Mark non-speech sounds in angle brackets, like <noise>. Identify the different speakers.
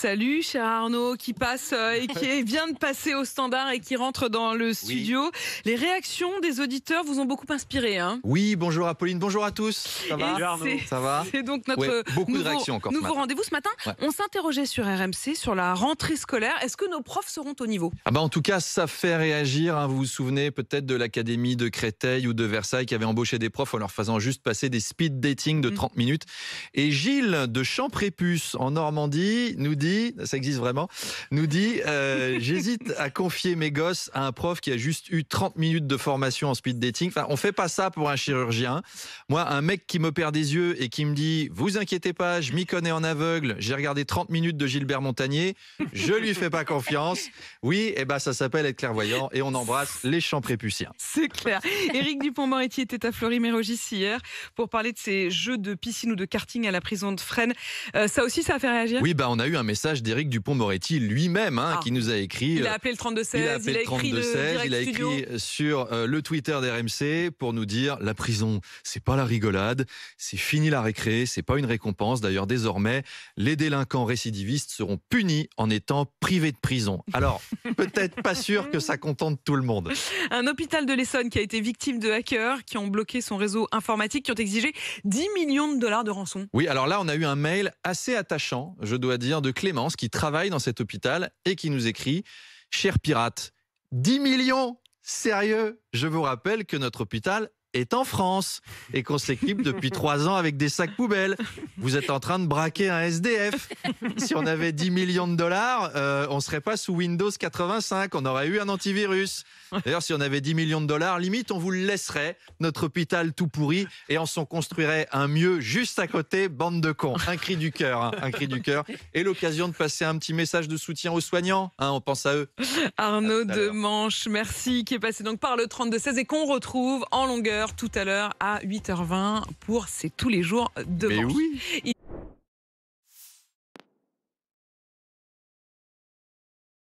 Speaker 1: salut, cher Arnaud, qui passe euh, et qui <laughs> vient de passer au standard et qui rentre dans le studio. Les réactions des auditeurs vous ont beaucoup inspiré. Hein
Speaker 2: oui, bonjour Apolline, bonjour à tous. Ça va, Ça va <laughs> C'est donc notre beaucoup nouveau, de réactions encore
Speaker 1: rendez-vous ce matin. On s'interrogeait sur RMC, sur la rentrée scolaire. Est-ce que nos profs seront au niveau
Speaker 2: ah bah En tout cas, ça fait réagir. Hein. Vous vous souvenez peut-être de l'académie de Créteil ou de Versailles qui avait embauché des profs en leur faisant juste passer des speed dating de 30 mm. minutes. Et Gilles de Champrépus en Normandie nous dit ça existe vraiment, nous dit, euh, <laughs> j'hésite à confier mes gosses à un prof qui a juste eu 30 minutes de formation en speed dating. Enfin, on fait pas ça pour un chirurgien. Moi, un mec qui me perd des yeux et qui me dit, vous inquiétez pas, je m'y connais en aveugle, j'ai regardé 30 minutes de Gilbert Montagnier, je lui fais pas confiance. Oui, et eh ben ça s'appelle être clairvoyant et on embrasse les champs prépuciens.
Speaker 1: C'est clair. Eric Dupont-Moretti était à florimérogis hier pour parler de ces jeux de piscine ou de karting à la prison de Fresnes. Euh, ça aussi, ça a fait réagir Oui,
Speaker 2: bah on a eu un message message d'Éric Dupont-Moretti lui-même, hein, ah. qui nous a écrit. Il a euh, appelé le 32 Il a écrit euh, sur euh, le Twitter d'RMC pour nous dire la prison, c'est pas la rigolade, c'est fini la récré, c'est pas une récompense. D'ailleurs, désormais, les délinquants récidivistes seront punis en étant privés de prison. Alors, <laughs> peut-être pas sûr que ça contente tout le monde.
Speaker 1: Un hôpital de l'Essonne qui a été victime de hackers qui ont bloqué son réseau informatique, qui ont exigé 10 millions de dollars de rançon.
Speaker 2: Oui, alors là, on a eu un mail assez attachant, je dois dire, de Clé qui travaille dans cet hôpital et qui nous écrit Cher pirate, 10 millions Sérieux, je vous rappelle que notre hôpital est en France et qu'on s'équipe depuis trois ans avec des sacs poubelles. Vous êtes en train de braquer un SDF. Si on avait 10 millions de dollars, euh, on serait pas sous Windows 85, on aurait eu un antivirus. D'ailleurs, si on avait 10 millions de dollars, limite, on vous laisserait, notre hôpital tout pourri, et on s'en construirait un mieux juste à côté, bande de cons. Un cri du cœur, hein, un cri du cœur. Et l'occasion de passer un petit message de soutien aux soignants, hein, on pense à eux.
Speaker 1: Arnaud de Manche, merci, qui est passé donc par le 32-16 et qu'on retrouve en longueur tout à l'heure à 8h20
Speaker 2: pour C'est tous les jours de